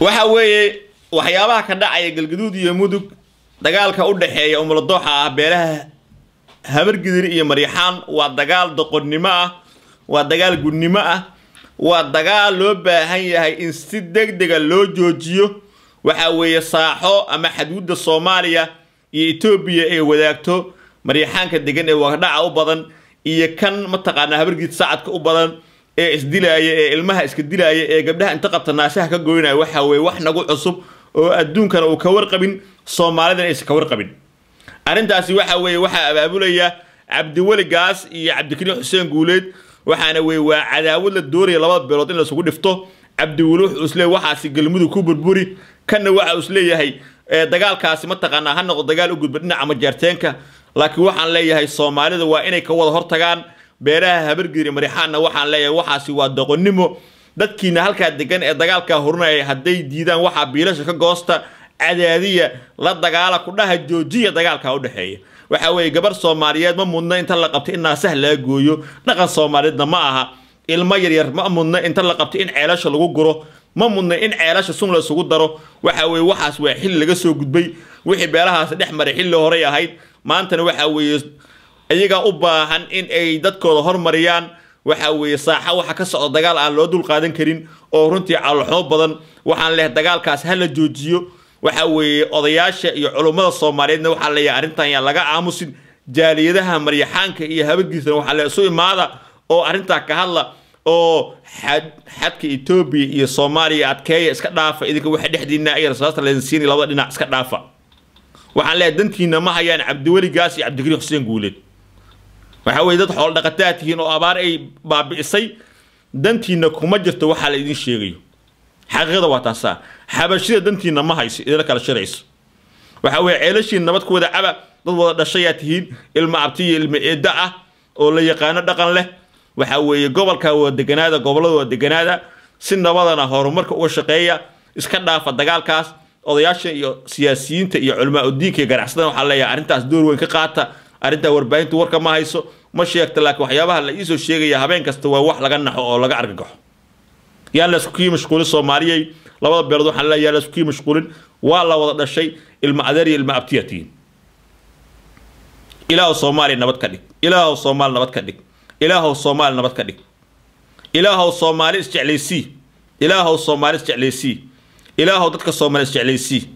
waxa weeye waxyaabaha ka dhacaya galgaduud iyo mudug dagaalka u dhaxeeya umuladooxa ah beelaha habargidir iyo maryaxaan waa dagaal doqonnimo ah waa dagaal gudnimo ah waa dagaal loo baahan yahay in si deg dega ah loo joojiyo waxa weeye saaxo ama xaduudda soomaaliya iyo etoobiya ay wadaagto maryaxaanka degan ee wagdhaca u badan iyo kan mataqaanaa habargiid sacadka u badan ee isdilaaya ee ilmaha iska dilaaya ee gabdhaha inta qabta naashaha ka goynaya waxaa weeye wax nagu cusub oo adduunkana uu ka warqabin soomaalidana aysan ka warqabin arrintaasi waxa weeye waxaa abaabulaya cabdiweli gaas iyo cabdikariin xuseen guuleed waxaana weye waa cadaawad la doonaya labada beelood in laisugu dhifto cabdiweli wuxuu isleeyahy waxaasi galmudug ku burburi kanna waxa isleeyahay dagaalkaasi mataqaanaa ha noqdo dagaal u gudba dhinaca majaarteenka laakiin waxaan leeyahay soomaalida waa inay ka wada hortagaan beeraha habargiri marixaanna waxaan leeyahay waxaasi waa doqonnimo dadkiina halkaa degan ee dagaalkaa horinaya hadday diidaan waxaa biilasha ka goosta cadaadiya la dagaala kudhaha joojiya dagaalka udhexeeya waxa weeye gabar soomaaliyeed ma mudna inta la qabto in naasah laga gooyo dhaqan soomaaliyeedna ma aha ilmo yaryar ma mudna inta la qabto in ceelasha lagu guro ma mudna in ceelasha sun la isugu daro waxa weye waxaas waa xilli laga soo gudbay wixii beelahaas dhex maray xilli horey ahayd maantana waxa weeye ayagaa u baahan in ay dadkooda hormariyaan waxa weeye saaxa waxa ka socda dagaal aan loo dulqaadan karin oo runtii caloxumo badan waxaan leh dagaalkaas hala joojiyo waxa weeye odayaasha iyo culummada soomaaliyeedna waxaa leeyahay arrintan yaa laga aamusin jaaliyadaha maryaxaanka iyo habagiisana waxaa le isu imaada oo arrintaa ka hadla oo xadka etoobiya iyo soomaaliya adkeeya iska dhaafa idinka waxa dhexdiina ay rasaasta leedinsiinaya labada dhinac iska dhaafa waxaan leeyahay dantiina ma hayaan cabdiweli gaas iyo cabdikariin xuseen guuleed waxa dad xoolo dhaqata tihiin oo abaar ay baabi'isay dantiina kuma jirto waxaa la idin sheegayo xaqiiqada waa taasaa xabashida dantiinna ma hayso idinla kala shirayso waxa weye ceelashiin nabad ku wada caba dad wada dhashayaa tihiin ilma abtiyo ilmo eedda ah oo la yaqaano dhaqan leh waxa weeye gobolka waa deganaada gobollada waa deganaada si nabadana horumarka uga shaqeeya iska dhaafa dagaalkaas odayaasha iyo siyaasiyiinta iyo culimaa udiinka iyo ganacsatada waxaa leeyahay arrintaas door weyn ka qaata arrintaa warbaahintu warka ma hayso ma sheegta laakiin waxyaabaha la iisoo sheegaya habeen kasta waa wax laga naxo oo laga argagaxo yaan la iskukii mashquulin soomaaliyay labada beelood waxaan leeyahay la iskukii mashquulin waa la wada dhashay ilma adeer iyo ilma abtiyatihiin ilaahu soomaaliya nabad ka dhig ilaahu soomaal nabad ka dhig ilaahu soomaal nabad ka dhig ilaahu soomaali isjeclaysii ilaahu soomaali isjeclaysii ilaahu dadka soomaali isjeclaysii